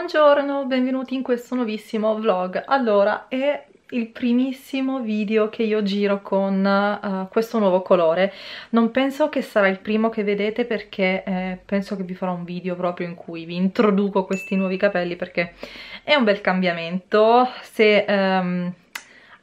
Buongiorno, benvenuti in questo nuovissimo vlog. Allora, è il primissimo video che io giro con uh, questo nuovo colore non penso che sarà il primo che vedete perché eh, penso che vi farò un video proprio in cui vi introduco questi nuovi capelli perché è un bel cambiamento se um,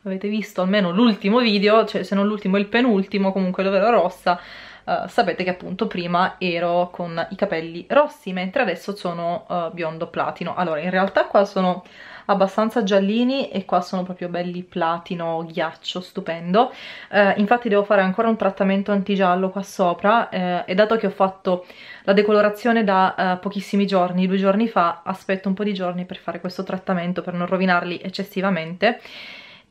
avete visto almeno l'ultimo video, cioè se non l'ultimo il penultimo comunque l'overa rossa eh, sapete che appunto prima ero con i capelli rossi, mentre adesso sono uh, biondo platino. Allora, in realtà qua sono abbastanza giallini e qua sono proprio belli platino, ghiaccio, stupendo. Eh, infatti devo fare ancora un trattamento antigiallo qua sopra eh, e dato che ho fatto la decolorazione da eh, pochissimi giorni, due giorni fa, aspetto un po' di giorni per fare questo trattamento per non rovinarli eccessivamente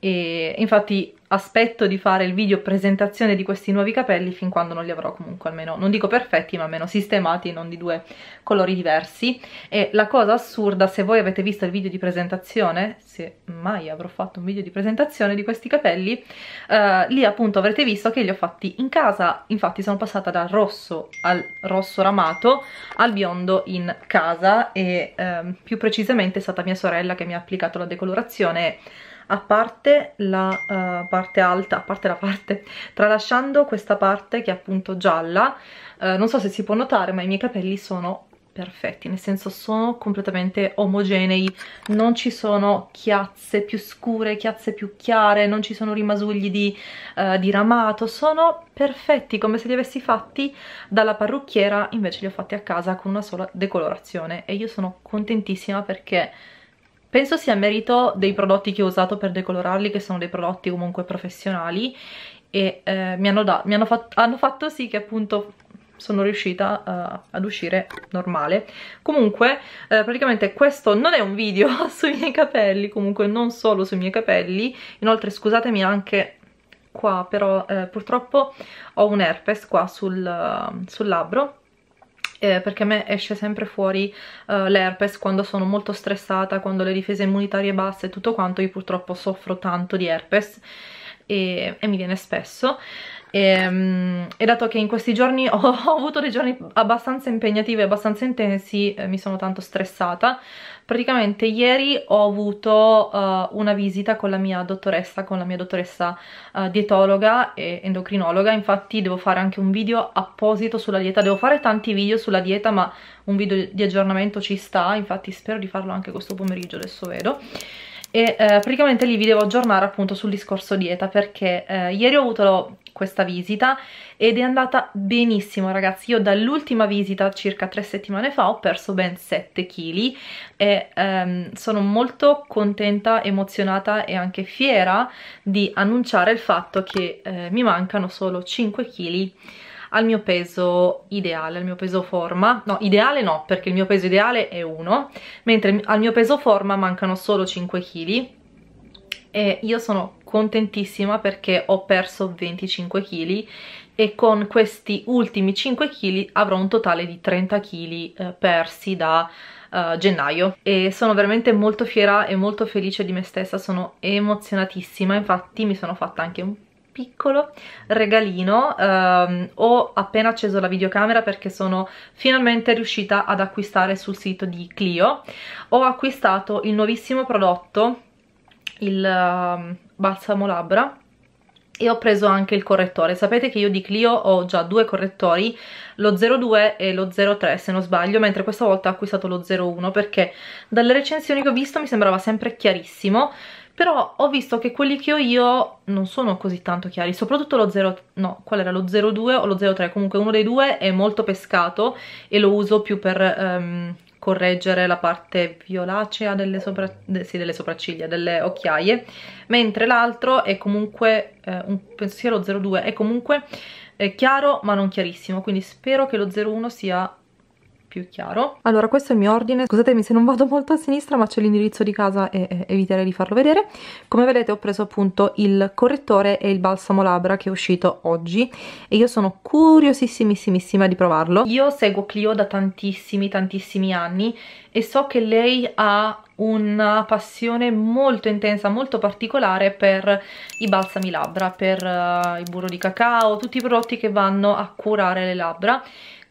e infatti aspetto di fare il video presentazione di questi nuovi capelli fin quando non li avrò comunque almeno, non dico perfetti ma almeno sistemati e non di due colori diversi e la cosa assurda, se voi avete visto il video di presentazione se mai avrò fatto un video di presentazione di questi capelli eh, lì appunto avrete visto che li ho fatti in casa infatti sono passata dal rosso al rosso ramato al biondo in casa e eh, più precisamente è stata mia sorella che mi ha applicato la decolorazione a parte la uh, parte alta, a parte la parte, tralasciando questa parte che è appunto gialla, uh, non so se si può notare ma i miei capelli sono perfetti, nel senso sono completamente omogenei, non ci sono chiazze più scure, chiazze più chiare, non ci sono rimasugli di, uh, di ramato, sono perfetti come se li avessi fatti dalla parrucchiera, invece li ho fatti a casa con una sola decolorazione e io sono contentissima perché penso sia merito dei prodotti che ho usato per decolorarli che sono dei prodotti comunque professionali e eh, mi, hanno, da, mi hanno, fat hanno, fatto sì che appunto sono riuscita uh, ad uscire normale comunque eh, praticamente questo non è un video sui miei capelli comunque non solo sui miei capelli inoltre scusatemi anche qua però eh, purtroppo ho un herpes qua sul, uh, sul labbro eh, perché a me esce sempre fuori eh, l'herpes quando sono molto stressata, quando le difese immunitarie basse e tutto quanto, io purtroppo soffro tanto di herpes e, e mi viene spesso e, ehm, e, dato che in questi giorni ho, ho, avuto dei giorni abbastanza impegnativi, e abbastanza intensi, eh, mi sono tanto stressata, praticamente ieri ho avuto uh, una visita con la mia dottoressa, con la mia dottoressa uh, dietologa e endocrinologa, infatti devo fare anche un video apposito sulla dieta, devo fare tanti video sulla dieta ma un video di aggiornamento ci sta, infatti spero di farlo anche questo pomeriggio, adesso vedo e eh, praticamente lì vi devo aggiornare appunto sul discorso dieta perché eh, ieri ho avuto questa visita ed è andata benissimo ragazzi io dall'ultima visita circa tre settimane fa ho perso ben 7 kg e ehm, sono molto contenta emozionata e anche fiera di annunciare il fatto che eh, mi mancano solo 5 kg al mio peso ideale, al mio peso forma, no ideale no perché il mio peso ideale è 1, mentre al mio peso forma mancano solo 5 kg e io sono contentissima perché ho perso 25 kg e con questi ultimi 5 kg avrò un totale di 30 kg eh, persi da Uh, gennaio e sono veramente molto fiera e molto felice di me stessa, sono emozionatissima, infatti mi sono fatta anche un piccolo regalino um, ho appena acceso la videocamera perché sono finalmente riuscita ad acquistare sul sito di Clio ho acquistato il nuovissimo prodotto il um, balsamo labbra e ho preso anche il correttore sapete che io di Clio ho già due correttori lo 02 e lo 03 se non sbaglio mentre questa volta ho acquistato lo 01 perché dalle recensioni che ho visto mi sembrava sempre chiarissimo però ho visto che quelli che ho io non sono così tanto chiari, soprattutto lo 0, no, qual era lo 02 o lo 03, comunque uno dei due è molto pescato e lo uso più per um, correggere la parte violacea delle, sopra, de, sì, delle sopracciglia, delle occhiaie, mentre l'altro è comunque, eh, un, penso sia lo 02, è comunque eh, chiaro ma non chiarissimo, quindi spero che lo 01 sia più chiaro allora questo è il mio ordine scusatemi se non vado molto a sinistra ma c'è l'indirizzo di casa e, e eviterei di farlo vedere come vedete ho preso appunto il correttore e il balsamo labbra che è uscito oggi e io sono curiosissimissimissima di provarlo io seguo Clio da tantissimi tantissimi anni e so che lei ha una passione molto intensa, molto particolare per i balsami labbra, per uh, eh, il burro di cacao, tutti i prodotti che vanno a curare le labbra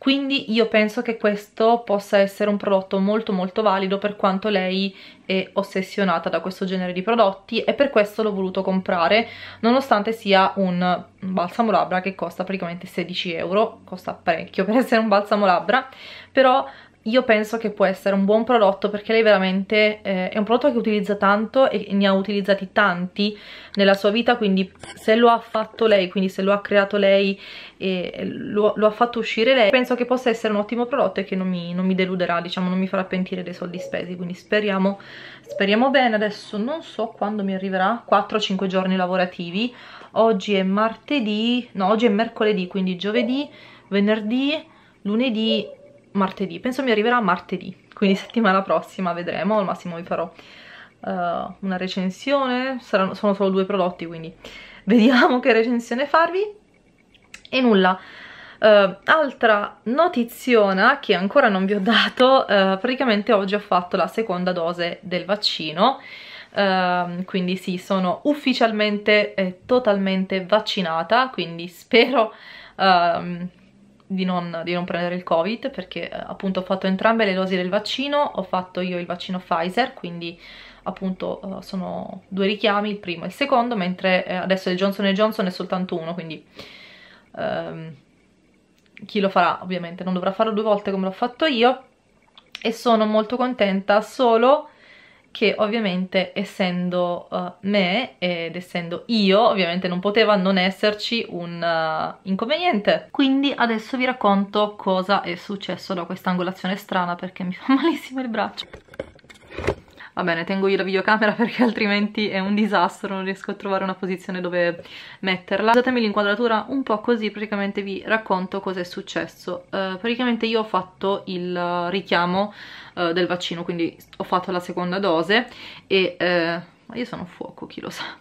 quindi io penso che questo possa essere un prodotto molto molto valido per quanto lei è ossessionata da questo genere di prodotti e per questo l'ho voluto comprare nonostante sia un balsamo labbra che costa praticamente 16 euro costa parecchio per essere un balsamo labbra però io penso che può essere un buon prodotto perché lei veramente eh, è un prodotto che utilizza tanto e ne ha utilizzati tanti nella sua vita quindi se lo ha fatto lei, quindi se lo ha creato lei e lo, lo ha fatto uscire lei penso che possa essere un ottimo prodotto e che non mi, non mi deluderà, diciamo non mi farà pentire dei soldi spesi quindi speriamo, speriamo bene adesso non so quando mi arriverà 4-5 giorni lavorativi oggi è martedì, no oggi è mercoledì quindi giovedì, venerdì, lunedì martedì, penso mi arriverà martedì, quindi settimana prossima vedremo, al massimo vi farò uh, una recensione, Saranno, sono solo due prodotti quindi vediamo che recensione farvi e nulla. Uh, altra notiziona che ancora non vi ho dato, uh, praticamente oggi ho fatto la seconda dose del vaccino, uh, quindi sì, sono ufficialmente e totalmente vaccinata, quindi spero ehm, di non, di non, prendere il covid perché eh, appunto ho fatto entrambe le dosi del vaccino, ho fatto io il vaccino Pfizer, quindi appunto eh, sono due richiami, il primo e il secondo, mentre eh, adesso il Johnson Johnson è soltanto uno, quindi ehm, chi lo farà ovviamente non dovrà farlo due volte come l'ho fatto io e sono molto contenta solo che ovviamente essendo uh, me ed essendo io ovviamente non poteva non esserci un uh, inconveniente quindi adesso vi racconto cosa è successo da questa angolazione strana perché mi fa malissimo il braccio va bene, tengo io la videocamera perché altrimenti è un disastro, non riesco a trovare una posizione dove metterla. Datemi l'inquadratura un po' così, praticamente vi racconto cosa è successo. Uh, praticamente io ho fatto il richiamo eh, del vaccino, quindi ho fatto la seconda dose e... Eh, ma io sono a fuoco, chi lo sa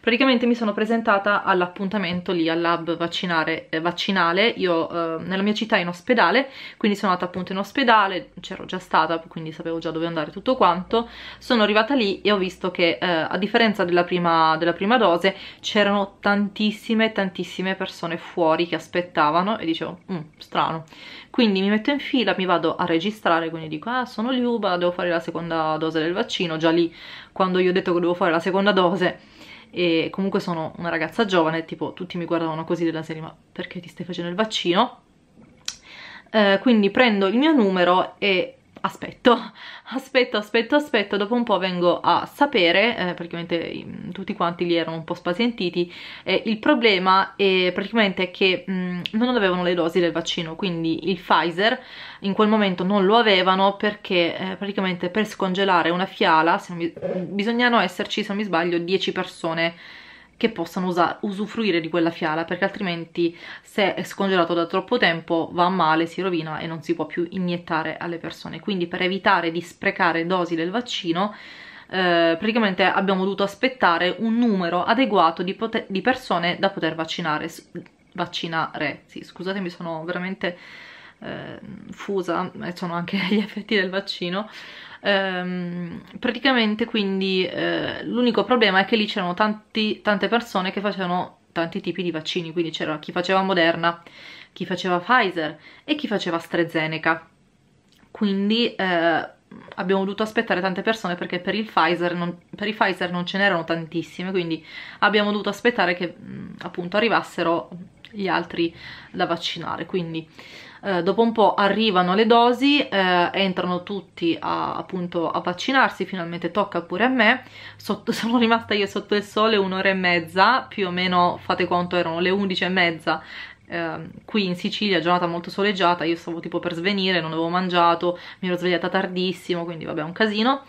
praticamente mi sono presentata all'appuntamento lì al lab vaccinare, eh, vaccinale, io eh, nella mia città in ospedale, quindi sono andata appunto in ospedale, c'ero già stata quindi sapevo già dove andare tutto quanto, sono arrivata lì e ho visto che eh, a differenza della prima, della prima dose c'erano tantissime tantissime persone fuori che aspettavano e dicevo mm, strano, quindi mi metto in fila, mi vado a registrare, quindi dico ah sono Liuba, devo fare la seconda dose del vaccino, già lì quando io ho detto che devo fare la seconda dose e comunque sono una ragazza giovane, tipo tutti mi guardavano così della serie ma perché ti stai facendo il vaccino? Eh, quindi prendo il mio numero e aspetto, aspetto, aspetto, aspetto, dopo un po' vengo a sapere, eh, praticamente mm, tutti quanti lì erano un po' spazientiti, eh, il problema è praticamente che mh, mm, non avevano le dosi del vaccino, quindi il Pfizer in quel momento non lo avevano perché eh, praticamente per scongelare una fiala mi, bisognano esserci, se non mi sbaglio, 10 persone che possano usufruire di quella fiala perché altrimenti se è scongelato da troppo tempo va male, si rovina e non si può più iniettare alle persone quindi per evitare di sprecare dosi del vaccino eh, praticamente abbiamo dovuto aspettare un numero adeguato di, di persone da poter vaccinare vaccinare, sì scusatemi sono veramente eh, fusa e sono anche gli effetti del vaccino ehm, praticamente quindi eh, l'unico problema è che lì c'erano tante persone che facevano tanti tipi di vaccini, quindi c'era chi faceva Moderna, chi faceva Pfizer e chi faceva AstraZeneca. Quindi eh, abbiamo dovuto aspettare tante persone perché per il Pfizer non, per i Pfizer non ce n'erano tantissime, quindi abbiamo dovuto aspettare che mm, appunto arrivassero gli altri da vaccinare. Quindi eh, dopo un po' arrivano le dosi, eh, entrano tutti a, appunto a vaccinarsi, finalmente tocca pure a me, sotto, sono rimasta io sotto il sole un'ora e mezza, più o meno fate conto erano le 11 e mezza Uh, qui in Sicilia, giornata molto soleggiata, io stavo tipo per svenire, non avevo mangiato, mi ero svegliata tardissimo, quindi vabbè un casino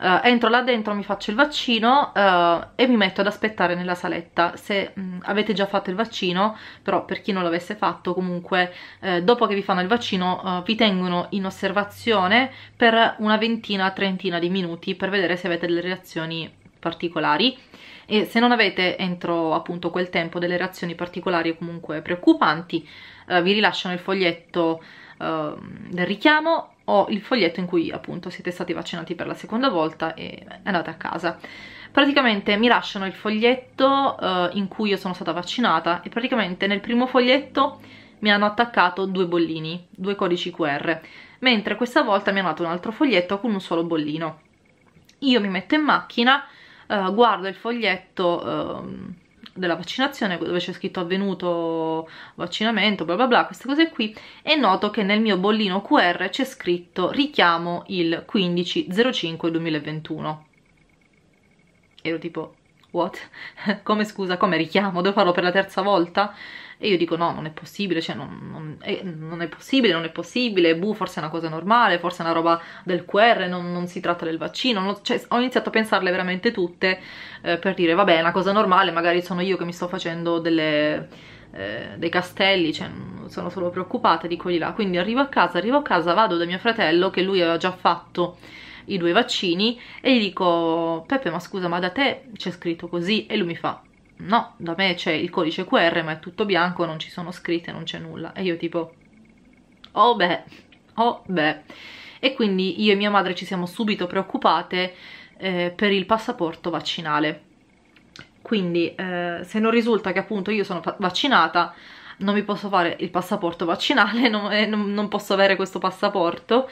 uh, entro là dentro, mi faccio il vaccino uh, e mi metto ad aspettare nella saletta. Se mh, avete già fatto il vaccino, però per chi non l'avesse fatto comunque, eh, dopo che vi fanno il vaccino eh, vi tengono in osservazione per una ventina, trentina di minuti per vedere se avete delle reazioni particolari e se non avete entro appunto quel tempo delle reazioni particolari o comunque preoccupanti eh, vi rilasciano il foglietto eh, del richiamo ho il foglietto in cui appunto siete stati vaccinati per la seconda volta e andate a casa. Praticamente mi lasciano il foglietto uh, in cui io sono stata vaccinata e praticamente nel primo foglietto mi hanno attaccato due bollini, due codici QR, mentre questa volta mi hanno dato un altro foglietto con un solo bollino. Io mi metto in macchina, uh, guardo il foglietto... Uh, della vaccinazione dove c'è scritto avvenuto vaccinamento bla bla bla queste cose qui e noto che nel mio bollino QR c'è scritto richiamo il 1505 2021 ero tipo what? come scusa come richiamo? devo farlo per la terza volta? E io dico no, non è possibile, cioè non, non, è, non è, possibile, non è possibile, buh, forse è una cosa normale, forse è una roba del QR, non, non si tratta del vaccino, cioè, ho iniziato a pensarle veramente tutte eh, per dire vabbè è una cosa normale, magari sono io che mi sto facendo delle, eh, dei castelli, cioè sono solo preoccupata di quelli là, quindi arrivo a casa, arrivo a casa, vado da mio fratello che lui aveva già fatto i due vaccini e gli dico Peppe ma scusa ma da te c'è scritto così e lui mi fa no, da me c'è il codice QR ma è tutto bianco, non ci sono scritte, non c'è nulla. E io tipo, oh beh, oh beh. E quindi io e mia madre ci siamo subito preoccupate eh, per il passaporto vaccinale. Quindi eh, se non risulta che appunto io sono vaccinata, non mi posso fare il passaporto vaccinale, non, eh, non, non posso avere questo passaporto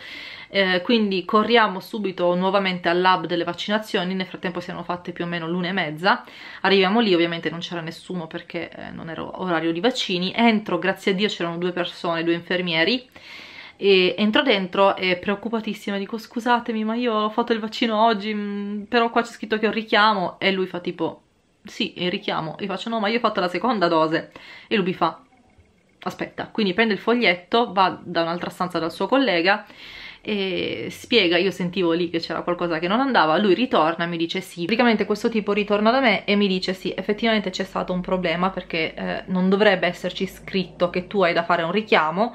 eh, quindi corriamo subito nuovamente al lab delle vaccinazioni, nel frattempo siamo fatte più o meno l'una e mezza, arriviamo lì, ovviamente non c'era nessuno perché eh, non era orario di vaccini, entro, grazie a Dio c'erano due persone, due infermieri, e entro dentro e preoccupatissima dico scusatemi ma io ho fatto il vaccino oggi mh, mm, però qua c'è scritto che ho richiamo e lui fa tipo sì il richiamo e faccio no ma io ho fatto la seconda dose e lui mi fa aspetta quindi prende il foglietto va da un'altra stanza dal suo collega e spiega, io sentivo lì che c'era qualcosa che non andava, lui ritorna e mi dice sì, praticamente questo tipo ritorna da me e mi dice sì, effettivamente c'è stato un problema perché eh, non dovrebbe esserci scritto che tu hai da fare un richiamo,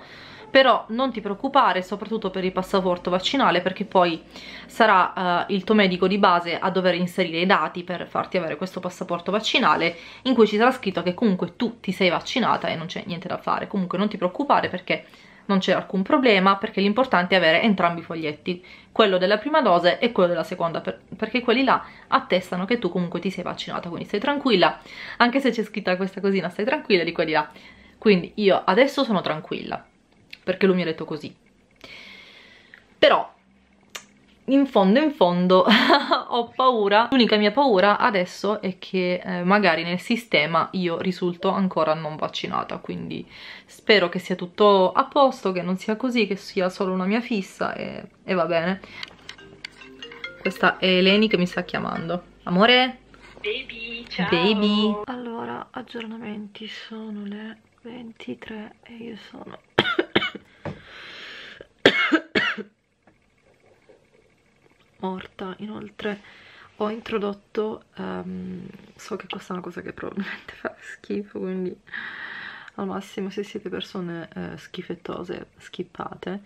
però non ti preoccupare soprattutto per il passaporto vaccinale perché poi sarà uh, il tuo medico di base a dover inserire i dati per farti avere questo passaporto vaccinale in cui ci sarà scritto che comunque tu ti sei vaccinata e non c'è niente da fare comunque non ti preoccupare perché non c'è alcun problema perché l'importante è avere entrambi i foglietti, quello della prima dose e quello della seconda, per, perché quelli là attestano che tu comunque ti sei vaccinata, quindi stai tranquilla, anche se c'è scritta questa cosina, stai tranquilla di quelli là. Quindi io adesso sono tranquilla, perché lui mi ha detto così. Però in fondo in fondo ho paura l'unica mia paura adesso è che eh, magari nel sistema io risulto ancora non vaccinata quindi spero che sia tutto a posto che non sia così che sia solo una mia fissa e, e va bene questa è Eleni che mi sta chiamando amore? baby ciao baby allora aggiornamenti sono le 23 e io sono morta inoltre ho introdotto um, so che questa è una cosa che probabilmente fa schifo quindi al massimo se siete persone eh, schifettose schippate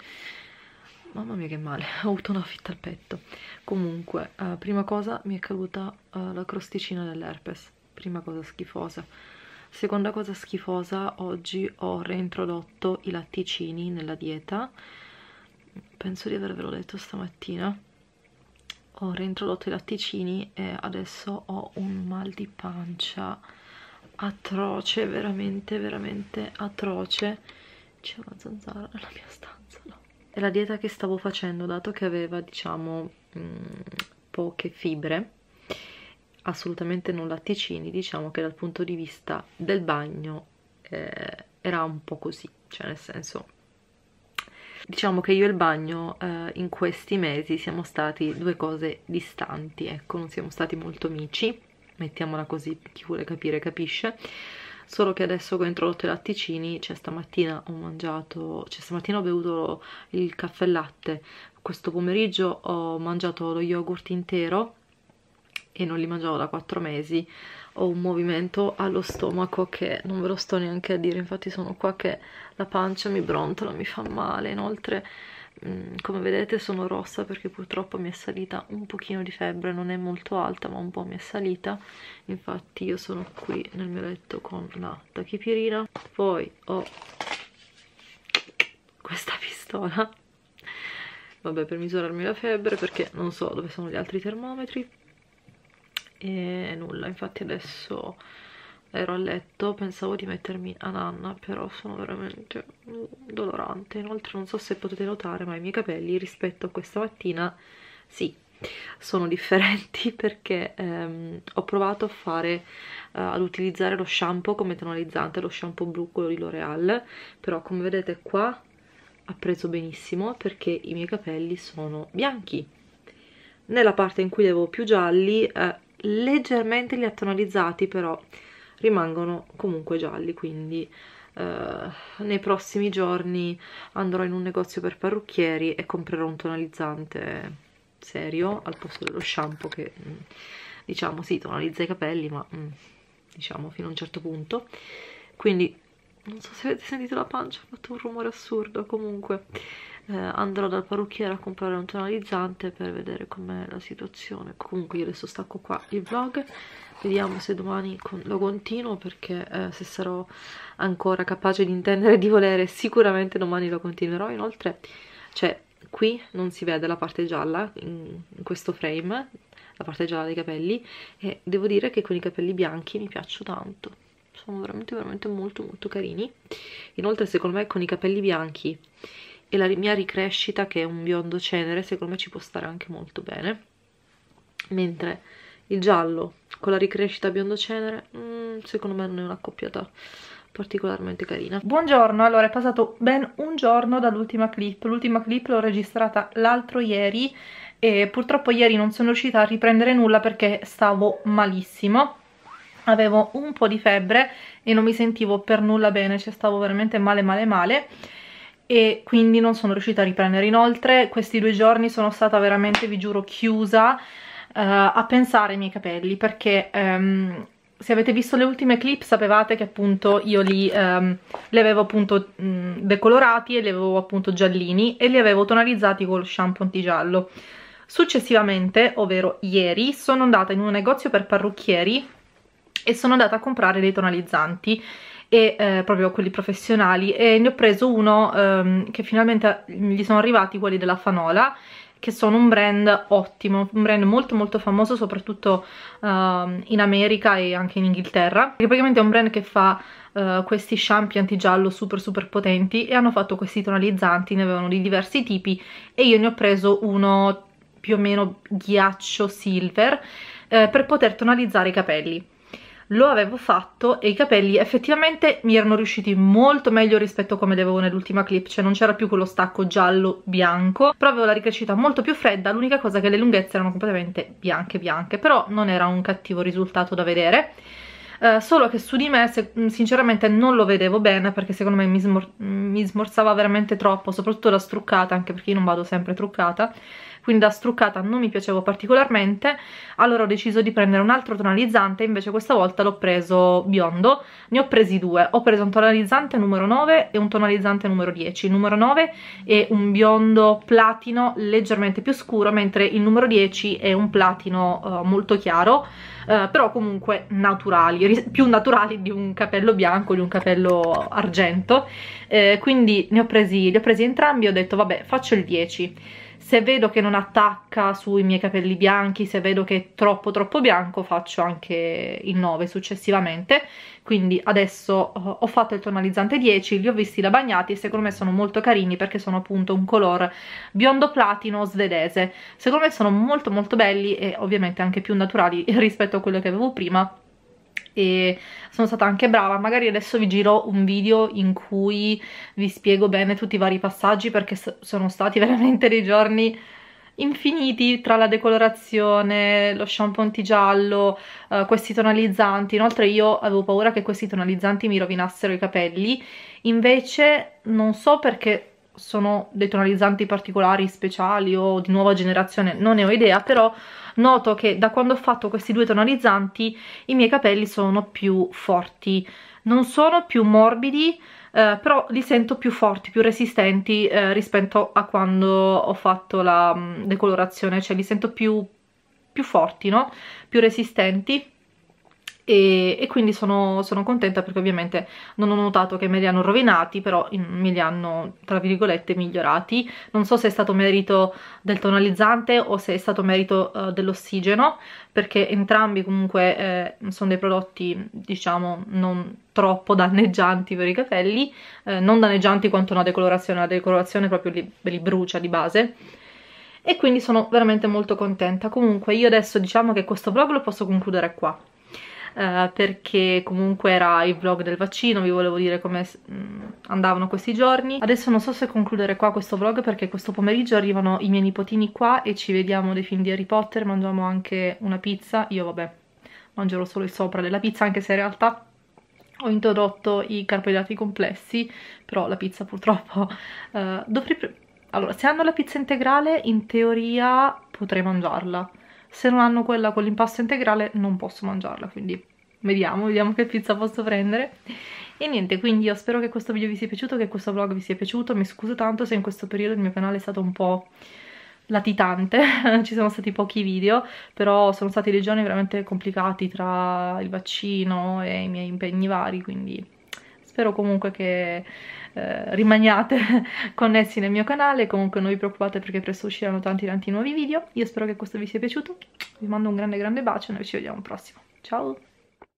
mamma mia che male ho avuto una fitta al petto comunque eh, prima cosa mi è caduta eh, la crosticina dell'herpes prima cosa schifosa seconda cosa schifosa oggi ho reintrodotto i latticini nella dieta penso di avervelo detto stamattina ho reintrodotto i latticini e adesso ho un mal di pancia atroce, veramente, veramente atroce. C'è una zanzara nella mia stanza, no? E la dieta che stavo facendo, dato che aveva, diciamo, mh, mm, poche fibre, assolutamente non latticini, diciamo che dal punto di vista del bagno eh, era un po' così, cioè nel senso diciamo che io e il bagno eh, in questi mesi siamo stati due cose distanti, ecco, non siamo stati molto amici, mettiamola così, chi vuole capire capisce, solo che adesso che ho introdotto i latticini, cioè stamattina ho mangiato, cioè stamattina ho bevuto il caffè latte, questo pomeriggio ho mangiato lo yogurt intero e non li mangiavo da 4 mesi, ho un movimento allo stomaco che non ve lo sto neanche a dire, infatti sono qua che la pancia mi brontola, mi fa male, inoltre mm, come vedete sono rossa perché purtroppo mi è salita un pochino di febbre, non è molto alta ma un po' mi è salita, infatti io sono qui nel mio letto con la tachipirina, poi ho questa pistola, vabbè per misurarmi la febbre perché non so dove sono gli altri termometri, e nulla infatti adesso ero a letto pensavo di mettermi a nanna però sono veramente dolorante inoltre non so se potete notare ma i miei capelli rispetto a questa mattina sì sono differenti perché ehm, ho provato a fare eh, ad utilizzare lo shampoo come tonalizzante lo shampoo blu quello di L'Oreal però come vedete qua ha preso benissimo perché i miei capelli sono bianchi nella parte in cui li avevo più gialli eh, leggermente li ha tonalizzati però rimangono comunque gialli quindi eh, nei prossimi giorni andrò in un negozio per parrucchieri e comprerò un tonalizzante serio al posto dello shampoo che mm, diciamo si sì, tonalizza i capelli ma mm, diciamo fino a un certo punto quindi non so se avete sentito la pancia ha fatto un rumore assurdo comunque eh, andrò dal parrucchiere a comprare un tonalizzante per vedere com'è la situazione comunque io adesso stacco qua il vlog vediamo se domani con lo continuo perché eh, se sarò ancora capace di intendere e di volere sicuramente domani lo continuerò inoltre cioè qui non si vede la parte gialla in, in questo frame la parte gialla dei capelli e devo dire che con i capelli bianchi mi piaccio tanto sono veramente veramente molto molto carini inoltre secondo me con i capelli bianchi e la mia ricrescita che è un biondo cenere secondo me ci può stare anche molto bene mentre il giallo con la ricrescita biondo cenere mm, secondo me non è una coppiata particolarmente carina. Buongiorno, allora è passato ben un giorno dall'ultima clip, l'ultima clip l'ho registrata l'altro ieri e purtroppo ieri non sono riuscita a riprendere nulla perché stavo malissimo, avevo un po' di febbre e non mi sentivo per nulla bene, cioè stavo veramente male male male e quindi non sono riuscita a riprendere. Inoltre questi due giorni sono stata veramente, vi giuro, chiusa eh, a pensare ai miei capelli perché... Ehm, se avete visto le ultime clip sapevate che appunto io li, ehm, li avevo appunto mh, decolorati e li avevo appunto giallini e li avevo tonalizzati col shampoo antigiallo. Successivamente, ovvero ieri, sono andata in un negozio per parrucchieri e sono andata a comprare dei tonalizzanti e eh, proprio quelli professionali e ne ho preso uno ehm, che finalmente gli sono arrivati quelli della Fanola che sono un brand ottimo, un brand molto molto famoso soprattutto uh, in America e anche in Inghilterra che praticamente è un brand che fa uh, questi shampoo antigiallo super super potenti e hanno fatto questi tonalizzanti, ne avevano di diversi tipi e io ne ho preso uno più o meno ghiaccio silver eh, per poter tonalizzare i capelli lo avevo fatto e i capelli effettivamente mi erano riusciti molto meglio rispetto a come li avevo nell'ultima clip, cioè non c'era più quello stacco giallo-bianco, però avevo la ricrescita molto più fredda, l'unica cosa che le lunghezze erano completamente bianche bianche, però non era un cattivo risultato da vedere. Uh, solo che su di me se, mm, sinceramente non lo vedevo bene perché secondo me mi, smor mm, mi, smorzava veramente troppo soprattutto la struccata anche perché io non vado sempre truccata quindi da struccata non mi piacevo particolarmente, allora ho deciso di prendere un altro tonalizzante, invece questa volta l'ho preso biondo, ne ho presi due, ho preso un tonalizzante numero 9 e un tonalizzante numero 10, il numero 9 è un biondo platino leggermente più scuro, mentre il numero 10 è un platino uh, molto chiaro, uh, però comunque naturali, più naturali di un capello bianco, di un capello argento, eh, quindi ne ho presi, li ho presi entrambi, ho detto vabbè faccio il 10, se vedo che non attacca sui miei capelli bianchi, se vedo che è troppo troppo bianco faccio anche il 9 successivamente, quindi adesso eh, ho fatto il tonalizzante 10, li ho visti da bagnati e secondo me sono molto carini perché sono appunto un color biondo platino svedese, secondo me sono molto molto belli e ovviamente anche più naturali rispetto a quello che avevo prima, e sono stata anche brava magari adesso vi giro un video in cui vi spiego bene tutti i vari passaggi perché sono stati veramente dei giorni infiniti tra la decolorazione, lo shampoo antigiallo, eh, questi tonalizzanti. Inoltre io avevo paura che questi tonalizzanti mi rovinassero i capelli, invece non so perché sono dei tonalizzanti particolari, speciali o di nuova generazione, non ne ho idea, però noto che da quando ho fatto questi due tonalizzanti i miei capelli sono più forti non sono più morbidi eh, però li sento più forti, più resistenti eh, rispetto a quando ho fatto la mm, decolorazione, cioè li sento più, più forti, no? Più resistenti e, e quindi sono, sono, contenta perché ovviamente non ho notato che me li hanno rovinati però me li hanno tra virgolette migliorati non so se è stato merito del tonalizzante o se è stato merito uh, dell'ossigeno perché entrambi comunque eh, sono dei prodotti diciamo non troppo danneggianti per i capelli eh, non danneggianti quanto una decolorazione la decolorazione proprio li, li brucia di base e quindi sono veramente molto contenta comunque io adesso diciamo che questo vlog lo posso concludere qua eh, perché comunque era il vlog del vaccino, vi volevo dire come mm, andavano questi giorni. Adesso non so se concludere qua questo vlog perché questo pomeriggio arrivano i miei nipotini qua e ci vediamo dei film di Harry Potter, mangiamo anche una pizza, io vabbè mangerò solo il sopra della pizza anche se in realtà ho introdotto i carboidrati complessi, però la pizza purtroppo eh, dovrei... Allora, se hanno la pizza integrale, in teoria potrei mangiarla se non hanno quella con l'impasto integrale non posso mangiarla, quindi vediamo, vediamo che pizza posso prendere. E niente, quindi io spero che questo video vi sia piaciuto, che questo vlog vi sia piaciuto, mi scuso tanto se in questo periodo il mio canale è stato un po' latitante, ci sono stati pochi video, però sono stati dei giorni veramente complicati tra il vaccino e i miei impegni vari, quindi spero comunque che eh, rimaniate connessi nel mio canale, comunque non vi preoccupate perché presto usciranno tanti tanti nuovi video, io spero che questo vi sia piaciuto, vi mando un grande grande bacio e noi ci vediamo al prossimo, ciao!